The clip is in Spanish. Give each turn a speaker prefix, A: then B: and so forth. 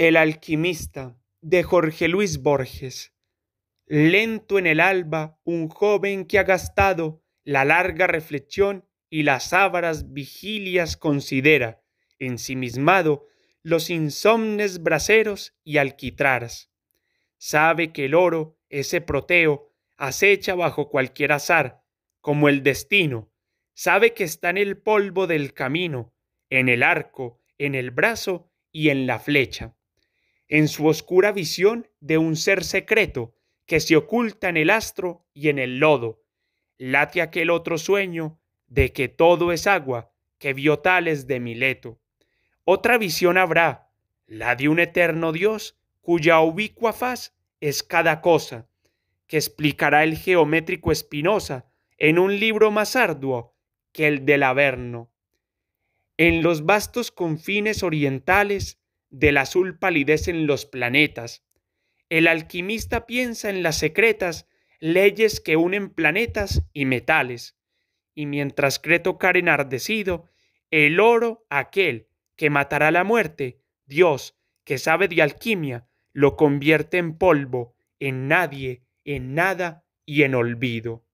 A: El alquimista de Jorge Luis Borges. Lento en el alba, un joven que ha gastado la larga reflexión y las ávaras vigilias considera, ensimismado, los insomnes braseros y alquitraras. Sabe que el oro, ese proteo, acecha bajo cualquier azar, como el destino. Sabe que está en el polvo del camino, en el arco, en el brazo y en la flecha en su oscura visión de un ser secreto que se oculta en el astro y en el lodo. Late aquel otro sueño de que todo es agua que vio Tales de Mileto. Otra visión habrá, la de un eterno Dios cuya ubicua faz es cada cosa, que explicará el geométrico Espinosa en un libro más arduo que el del Averno. En los vastos confines orientales del azul palidecen los planetas. El alquimista piensa en las secretas leyes que unen planetas y metales. Y mientras Creto tocar enardecido, el oro aquel que matará la muerte, Dios, que sabe de alquimia, lo convierte en polvo, en nadie, en nada y en olvido.